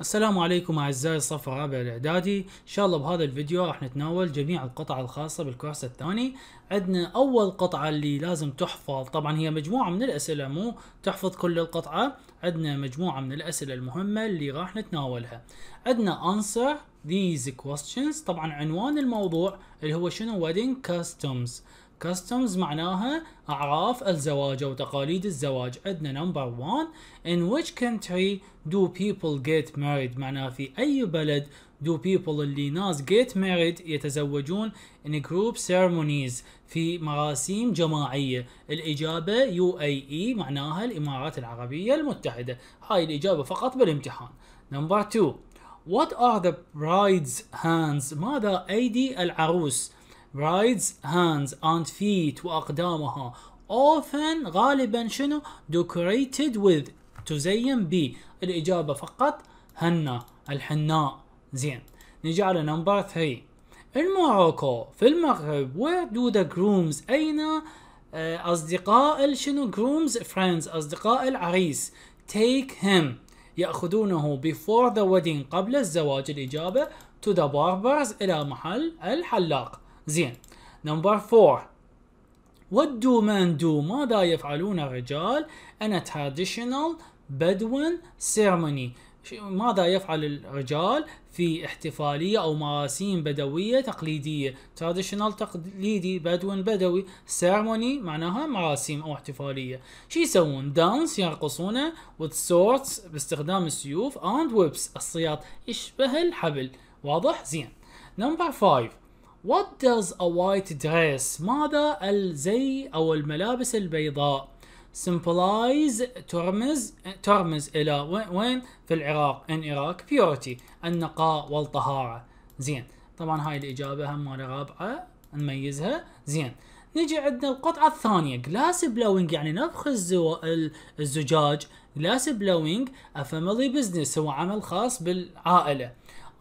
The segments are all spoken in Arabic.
السلام عليكم اعزائي الصف الرابع الاعدادي ان شاء الله بهذا الفيديو راح نتناول جميع القطع الخاصه بالكورس الثاني عندنا اول قطعه اللي لازم تحفظ طبعا هي مجموعه من الاسئله مو تحفظ كل القطعه عندنا مجموعه من الاسئله المهمه اللي راح نتناولها عندنا answer these questions طبعا عنوان الموضوع اللي هو شنو wedding customs customs معناها أعراف الزواج أو تقاليد الزواج عندنا نمبر 1 in which country do people get married معناها في أي بلد do people اللي ناس get married يتزوجون in group ceremonies في مراسيم جماعية الإجابة يو اي اي معناها الإمارات العربية المتحدة هاي الإجابة فقط بالامتحان نمبر 2 What are the bride's hands؟ ماذا أيدي العروس؟ rides hands and feet وأقدامها often غالبا شنو decorated with تزين ب الإجابة فقط هنا الحناء زين نجي على نمبر 3 الموروكو في المغرب where do the grooms أين آه، أصدقاء شنو grooms friends أصدقاء العريس take him يأخذونه before the wedding قبل الزواج الإجابة to the barbers إلى محل الحلاق زين نمبر 4 What do men do ماذا يفعلون الرجال انا traditional Bedouin ceremony ماذا يفعل الرجال في احتفالية أو مراسيم بدوية تقليدية traditional تقليدي بدوين بدوي ceremony معناها مراسيم أو احتفالية شو يسوون دانس يرقصون with swords باستخدام السيوف and whips الصياط يشبه الحبل واضح زين number 5 What does a white dress ماذا الزي أو الملابس البيضاء symbolize ترمز ترمز إلى وين في العراق in Iraq purity النقاء والطهارة زين طبعا هاي الإجابة هم مالة رابعة نميزها زين نجي عندنا القطعة الثانية glass blowing يعني نفخ الزو... الزجاج glass blowing a family business هو عمل خاص بالعائلة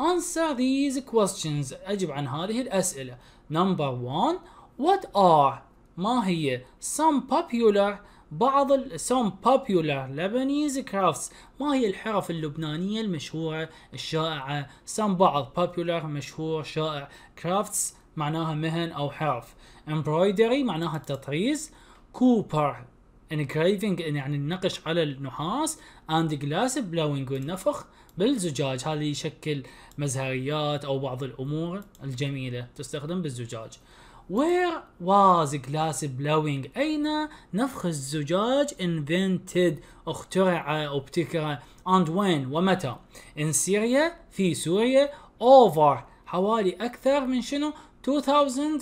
Answer these questions أجب عن هذه الأسئلة Number one What are ما هي some popular بعض ال some popular Lebanese crafts ما هي الحرف اللبنانية المشهورة الشائعة some بعض popular مشهور شائع crafts معناها مهن أو حرف embroidery معناها التطريز cooper engraving يعني النقش على النحاس and glass blowing والنفخ بالزجاج هذا يشكل مزهريات او بعض الامور الجميله تستخدم بالزجاج Where was glass blowing أين نفخ الزجاج invented اخترع أو ابتكر and when ومتى in Syria في سوريا over حوالي أكثر من شنو 2000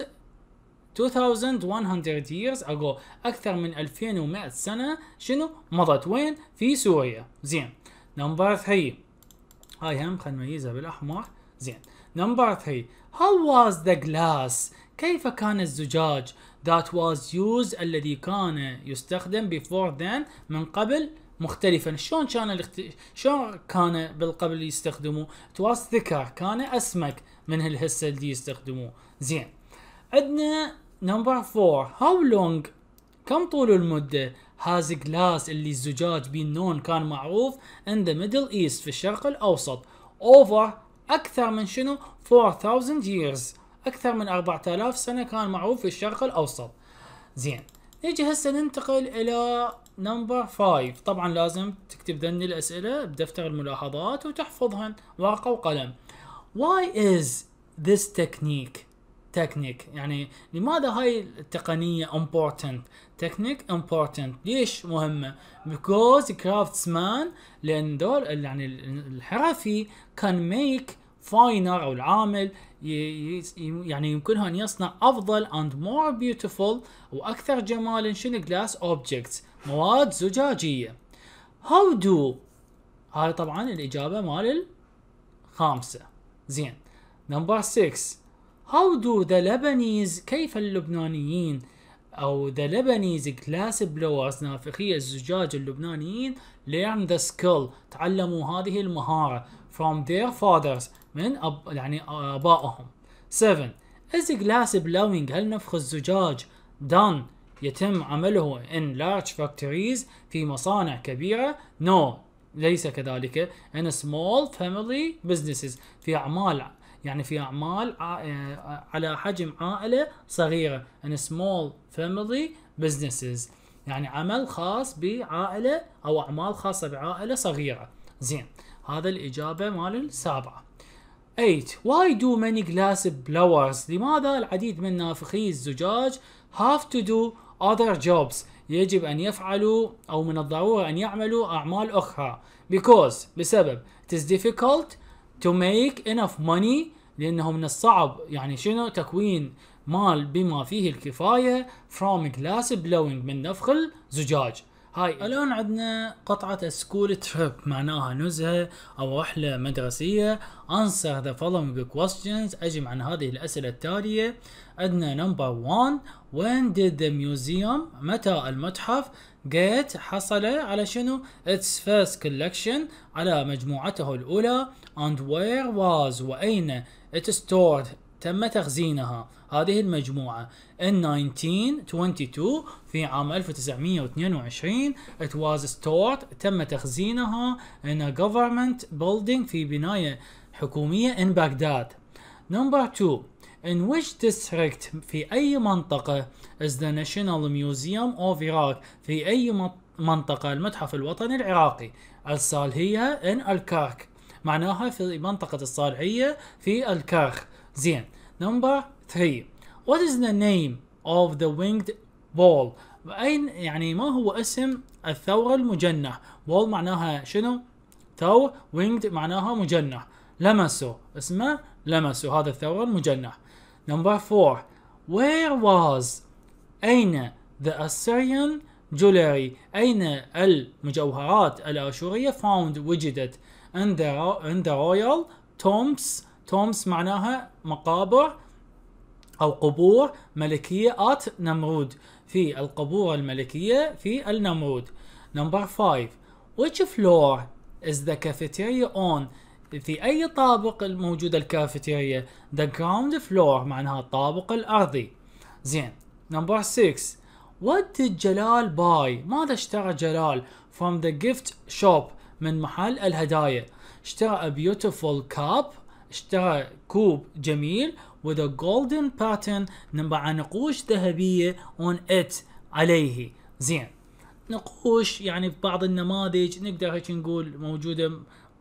2100 years ago أكثر من 2100 سنة شنو مضت وين في سوريا زين نمبر 3 هاي هم خلينا نميزها بالاحمر زين نمبر 3 how was the glass كيف كان الزجاج that was used الذي كان يستخدم before then من قبل مختلفا شلون كان الاخت... شلون كان بالقبل يستخدموه تواز ثكر كان اسمك من الهسه اللي يستخدموه زين عندنا نمبر 4 how long كم طول المده هاز جلاس اللي الزجاج بالنون كان معروف in the middle east في الشرق الاوسط over اكثر من شنو 4000 years اكثر من 4000 سنه كان معروف في الشرق الاوسط زين نجي هسه ننتقل الى نمبر 5 طبعا لازم تكتب ذني الاسئله بدفتر الملاحظات وتحفظهن ورقه وقلم why is this technique technique يعني لماذا هاي التقنيه important تكنيك امبورتنت ليش مهمه بيكوز كرافتسمان لان دول يعني الحرفي كان ميك فاينر او العامل يعني يمكنه ان يصنع افضل اند مور بيوتيفول واكثر جمالا شنو جلاس اوبجكتس مواد زجاجيه هاو دو هاي طبعا الاجابه مال الخامسه زين نمبر 6 هاو دو ذا لبنيز كيف اللبنانيين او ذا لبنيز كلاس بلورز نافخي الزجاج اللبنانيين learn the skill تعلموا هذه المهارة from their fathers من أب يعني آبائهم 7 is glass blowing هل نفخ الزجاج done يتم عمله in large factories في مصانع كبيرة no ليس كذلك in small family businesses في أعمال يعني في اعمال على حجم عائله صغيره ان سمول فاميلي بزنسز يعني عمل خاص بعائله او اعمال خاصه بعائله صغيره زين هذا الاجابه مال السابعه 8 why do many glass blowers لماذا العديد من نافخي الزجاج have to do other jobs يجب أن يفعلوا أو من الضرورة أن يعملوا أعمال أخرى because بسبب it is difficult تو ميك انف ماني لانه من الصعب يعني شنو تكوين مال بما فيه الكفايه فروم جلاس بلوينج من نفخ الزجاج هاي الان عندنا قطعه سكول تريب معناها نزهه او رحله مدرسيه answer the following questions اجمع عن هذه الاسئله التاليه عندنا نمبر 1 when did the museum متى المتحف get حصل على شنو its first collection على مجموعته الاولى and where was واين it stored تم تخزينها هذه المجموعة in 1922 في عام 1922 it was stored تم تخزينها in a government building في بناية حكومية in Baghdad number 2 in which district في أي منطقة is the National Museum of Iraq في أي منطقة المتحف الوطني العراقي الصالحية in الكرك معناها في منطقة الصالحية في الكرخ زين نمبر 3 What is the name of the winged ball أين يعني ما هو اسم الثورة المجنح ball معناها شنو ثور winged معناها مجنح لمسه اسمه لمسه هذا الثور المجنح number 4 where was أين the Assyrian jewelry أين المجوهرات الآشورية found وجدت in the, in the royal tombs tombs معناها مقابر أو قبور ملكية آت نمرود في القبور الملكية في النمرود نمبر 5 which floor is the cafeteria on في أي طابق الموجودة الكافيتيريا the ground floor معناها الطابق الأرضي زين نمبر 6 what did جلال buy ماذا اشترى جلال from the gift shop من محل الهدايا اشترى a beautiful cup اشترى كوب جميل with a golden pattern نبع نقوش ذهبية on it عليه زين نقوش يعني في بعض النماذج نقدر هيك نقول موجودة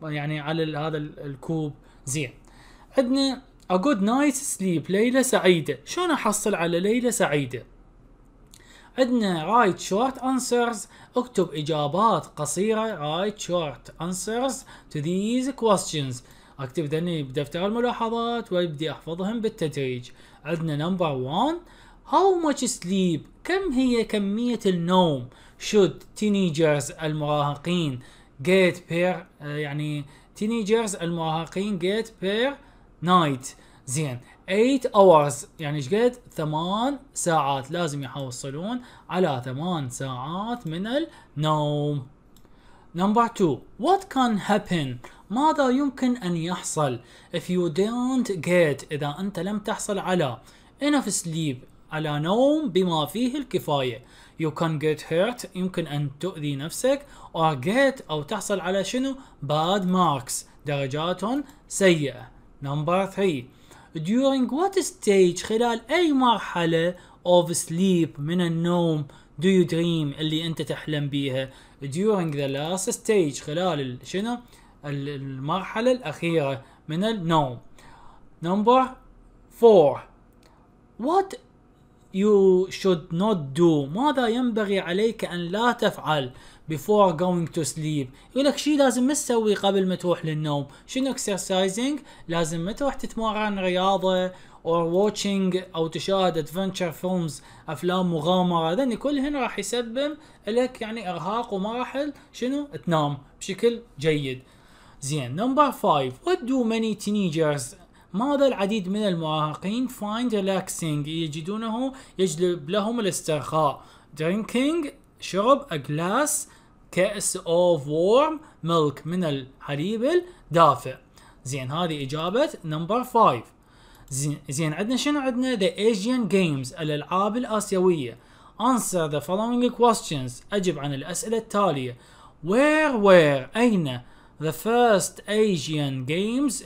يعني على هذا الكوب زين عندنا a good night sleep ليلة سعيدة شلون احصل على ليلة سعيدة عندنا write short answers اكتب اجابات قصيرة write short answers to these questions اكتب ذني بدفتر الملاحظات وابدي احفظهم بالتدريج عندنا نمبر 1 هاو ماتش سليب كم هي كمية النوم should teenagers المراهقين get per يعني teenagers المراهقين get per night زين 8 hours يعني ايش قد 8 ساعات لازم يحصلون على 8 ساعات من النوم نمبر 2 what can happen ماذا يمكن أن يحصل if you don't get إذا أنت لم تحصل على enough sleep على نوم بما فيه الكفاية you can get hurt يمكن أن تؤذي نفسك or get أو تحصل على شنو bad marks درجات سيئة number 3 during what stage خلال أي مرحلة of sleep من النوم do you dream اللي أنت تحلم بيها during the last stage خلال شنو المرحلة الأخيرة من النوم Number 4 What you should not do ماذا ينبغي عليك أن لا تفعل before going to sleep يقول لك شيء لازم ما تسوي قبل ما تروح للنوم شنو exercising لازم ما تروح تتمرن رياضة or watching أو تشاهد adventure films أفلام مغامرة ذني كلهن راح يسبب لك يعني إرهاق ومراحل شنو تنام بشكل جيد زين نمبر 5 what do many teenagers ماذا العديد من المراهقين find relaxing يجدونه يجلب لهم الاسترخاء drinking شرب a glass كأس of warm milk من الحليب الدافئ زين هذه إجابة نمبر 5 زين زين عندنا شنو عندنا the Asian games الألعاب الآسيوية answer the following questions أجب عن الأسئلة التالية where where أين ذا فيرست ايجيان جيمز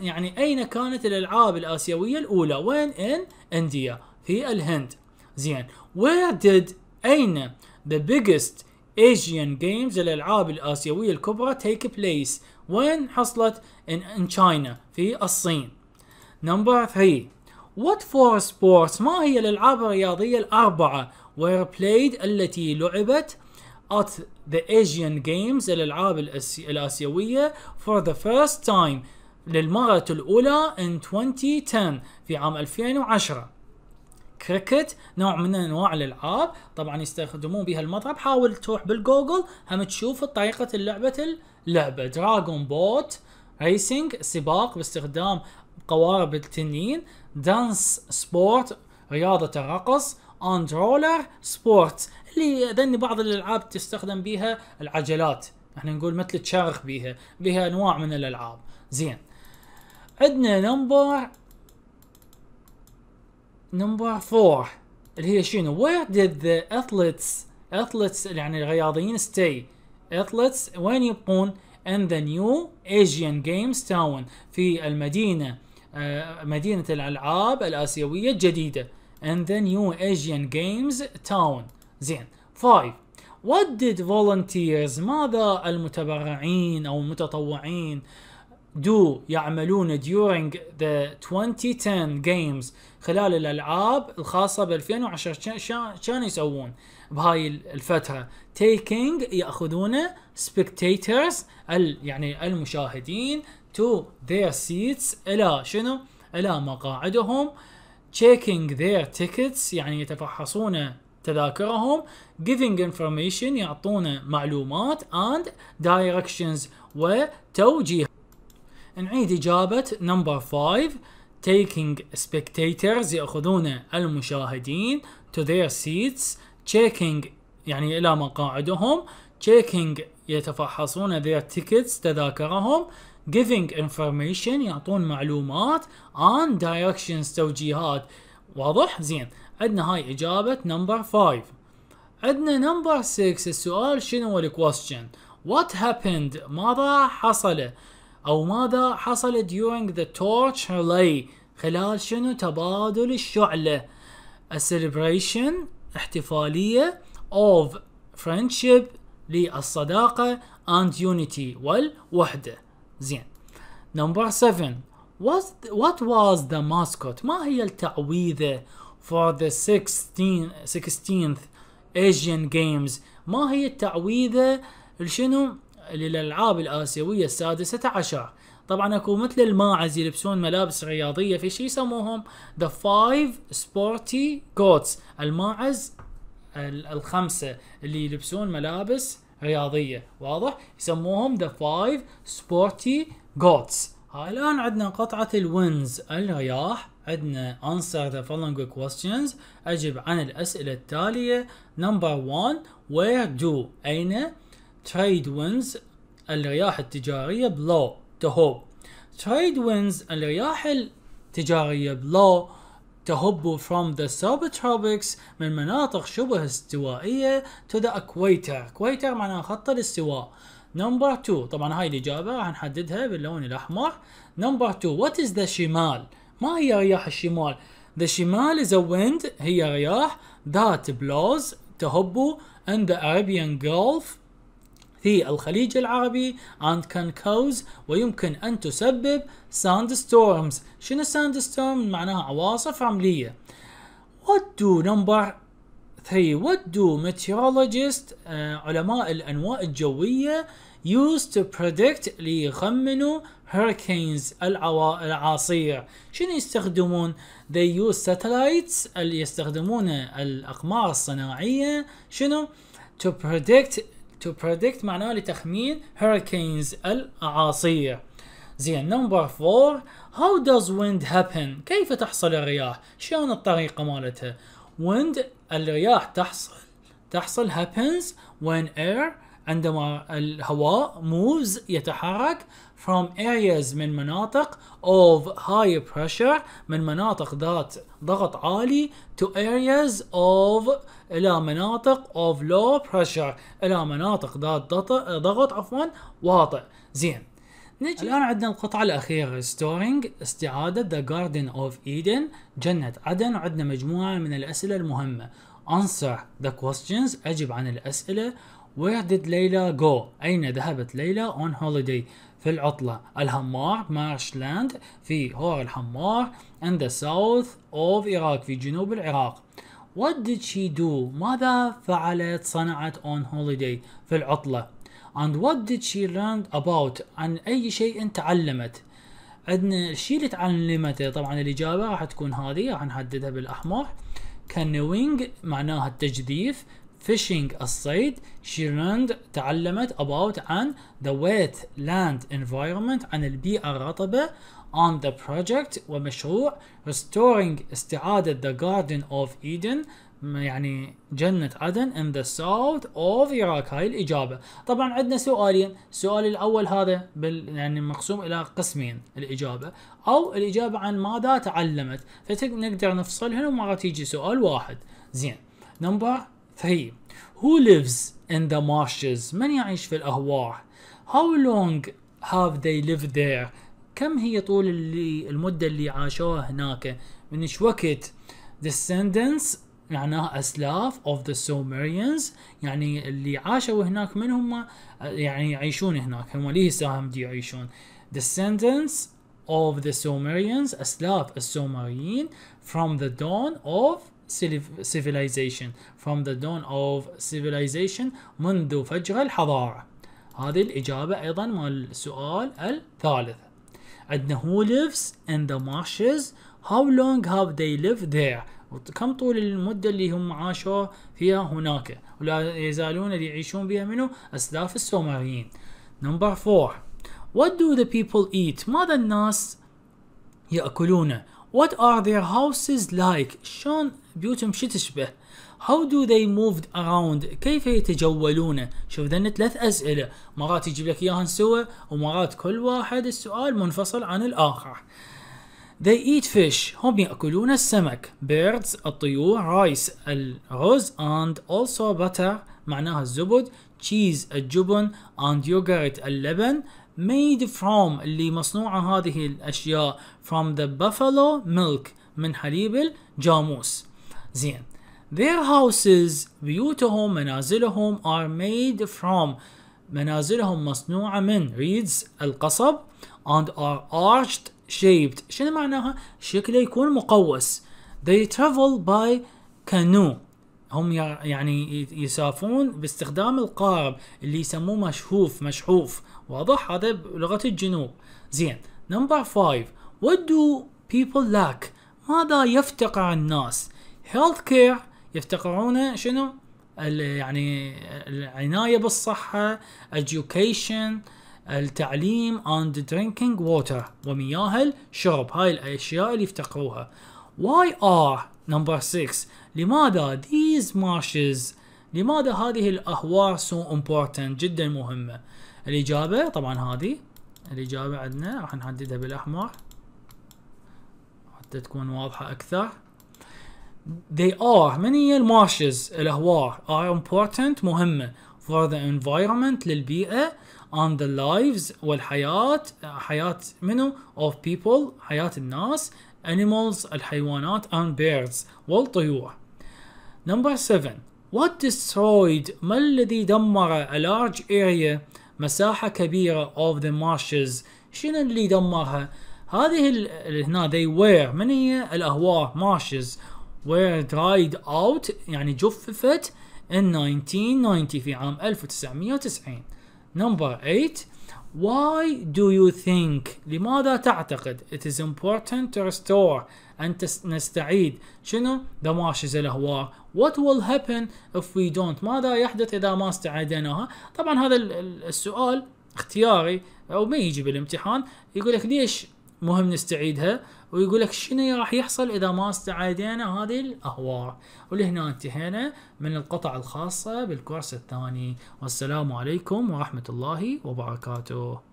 يعني اين كانت الالعاب الاسيويه الاولى وين ان انديا في الهند زين where did اين the biggest Asian Games الألعاب الآسيوية الكبرى take place وين حصلت in, ان China في الصين نمبر 3 What four sports ما هي الألعاب الرياضية الأربعة were played التي لعبت at the Asian Games الألعاب الآسيوية for the first time للمرة الأولى in 2010 في عام 2010 كريكت نوع من انواع الالعاب طبعا يستخدمون بها المضرب حاول تروح بالجوجل هم تشوف طريقه لعبه اللعبه دراغون بوت ريسنج سباق باستخدام قوارب التنين دانس سبورت رياضه الرقص اند رولر سبورت اللي ذني بعض الالعاب تستخدم بها العجلات احنا نقول مثل تشارخ بها بها انواع من الالعاب زين عندنا نمبر نمبر فور اللي هي شنو وير ديد ذا athletes athletes يعني الرياضيين ستاي athletes وين يبقون ان ذا نيو ايجيان جيمز تاون في المدينة آه، مدينة الألعاب الآسيوية الجديدة ان ذا نيو ايجيان جيمز تاون زين 5 What did volunteers ماذا المتبرعين أو المتطوعين do يعملون during the 2010 games خلال الألعاب الخاصة ب 2010 كانوا يسوون بهاي الفترة taking يأخذون spectators ال يعني المشاهدين to their seats إلى شنو إلى مقاعدهم checking their tickets يعني يتفحصون تذاكرهم giving information يعطونا معلومات and directions وتوجيه نعيد إجابة number 5 taking spectators يأخذون المشاهدين to their seats checking يعني إلى مقاعدهم checking يتفحصون their tickets تذاكرهم giving information يعطون معلومات and directions توجيهات واضح؟ زين عندنا هاي اجابة نمبر 5 عندنا نمبر 6 السؤال شنو هو الكويستشن؟ What happened؟ ماذا حصل؟ او ماذا حصل during the torch relay؟ خلال شنو تبادل الشعلة؟ A celebration احتفالية of friendship للصداقة and unity والوحدة زين نمبر 7 what was the mascot ما هي التعويذة for the 16 16th Asian Games ما هي التعويذة لشنو للألعاب الآسيوية السادسة عشر طبعا اكو مثل الماعز يلبسون ملابس رياضية في شي يسموهم the five sporty goats الماعز الخمسة اللي يلبسون ملابس رياضية واضح يسموهم the five sporty goats هاي الان عندنا قطعة الوينز الرياح عندنا answer the following questions اجب عن الاسئلة التالية number one where do اين trade winds الرياح التجارية blow تهب trade winds الرياح التجارية blow تهب from the subtropics من مناطق شبه استوائية to the equator equator معناها خط الاستواء نمبر 2 طبعا هاي الاجابه راح نحددها باللون الاحمر نمبر 2 وات از ذا شمال ما هي رياح الشمال ذا شمال is a wind هي رياح that blows تهب in the Arabian Gulf في الخليج العربي and can cause ويمكن أن تسبب storms شنو sandstorm معناها عواصف رملية What do number they what do meteorologists uh, علماء الأنواء الجوية used to predict ليخمنوا hurricanes العواصير شنو يستخدمون they use satellites اللي يستخدمون الأقمار الصناعية شنو to predict to predict معناه لتخمين hurricanes الأعاصير زين نمبر 4 how does wind happen كيف تحصل الرياح شلون الطريقة مالتها wind الرياح تحصل تحصل happens when air عندما الهواء moves يتحرك from areas من مناطق of high pressure من مناطق ذات ضغط عالي to areas of إلى مناطق of low pressure إلى مناطق ذات ضغط عفوا واطئ زين نجي الان عندنا القطعه الاخيره ريستورينج استعاده ذا جاردن اوف ايدن جنه عدن وعندنا مجموعه من الاسئله المهمه answer the questions اجب عن الاسئله Where did Layla go? أين ذهبت ليلى on holiday في العطلة الحمار مارشلاند في هور الحمار in the south of Iraq في جنوب العراق What did she do? ماذا فعلت صنعت on holiday في العطلة and what did she learn about عن اي شيء تعلمت عندنا الشيء اللي تعلمته طبعا الاجابه راح تكون هذه راح نحددها بالاحمر canoeing معناها التجديف fishing الصيد she learned تعلمت about عن the wet land environment عن البيئة الرطبة on the project ومشروع restoring استعادة the garden of Eden يعني جنة عدن in the south of Iraq هاي الإجابة طبعا عندنا سؤالين السؤال الأول هذا بال يعني مقسوم إلى قسمين الإجابة أو الإجابة عن ماذا تعلمت فنقدر هنا ومرة تيجي سؤال واحد زين نمبر 3 Who lives in the marshes من يعيش في الأهوار How long have they lived there كم هي طول اللي المدة اللي عاشوها هناك من شوكت وقت descendants معناها اسلاف اوف ذا سومريانز يعني اللي عاشوا هناك من هم يعني يعيشون هناك هم ليه ساهم دي يعيشون descendants of the Sumerians اسلاف السومريين from the dawn of civilization from the dawn of civilization منذ فجر الحضاره هذه الاجابه ايضا مال السؤال الثالث عندنا who lives in the marshes how long have they lived there وكم طول المده اللي هم عاشوا فيها هناك ولا يزالون يعيشون بها منه اسلاف السومريين نمبر 4 What do the people eat ماذا الناس يأكلون What are their houses like شلون بيوتهم شو تشبه How do they moved around كيف يتجولون شوف ذن ثلاث أسئلة مرات يجيب لك إياهن سوا ومرات كل واحد السؤال منفصل عن الآخر They eat fish هم يأكلون السمك birds الطيور rice الرز and also butter معناها الزبد cheese الجبن and yogurt اللبن made from اللي مصنوعة هذه الأشياء from the buffalo milk من حليب الجاموس زين their houses بيوتهم منازلهم are made from منازلهم مصنوعة من reeds القصب and are arched shaped شنو معناها؟ شكله يكون مقوس they travel by canoe هم يعني يسافرون باستخدام القارب اللي يسموه مشحوف مشحوف واضح هذا بلغة الجنوب زين نمبر 5 what do people lack ماذا يفتقر الناس health care يفتقرون شنو يعني العناية بالصحة education التعليم and drinking water ومياه الشرب هاي الأشياء اللي افتقروها why are number 6 لماذا these marshes لماذا هذه الأهوار so important جدا مهمة الإجابة طبعا هذه الإجابة عندنا راح نحددها بالأحمر حتى تكون واضحة أكثر they are من هي المارشز الأهوار are important مهمة for the environment للبيئة on the lives والحياة حياة منو of people حياة الناس animals الحيوانات and birds والطيور number seven what destroyed ما الذي دمر a large area مساحة كبيرة of the marshes شنو اللي دمرها هذه هنا they were من هي الاهوار marshes were dried out يعني جففت in 1990 في عام 1990 number 8 Why do you think لماذا تعتقد it is important to restore أن نستعيد شنو the ماشز الأهوار what will happen if we don't ماذا يحدث إذا ما استعدناها طبعا هذا السؤال اختياري أو ما يجي بالامتحان يقول لك ليش مهم نستعيدها ويقول لك شنو راح يحصل اذا ما استعادينا هذه الاهوار ولهنا انتهينا من القطع الخاصه بالكورس الثاني والسلام عليكم ورحمه الله وبركاته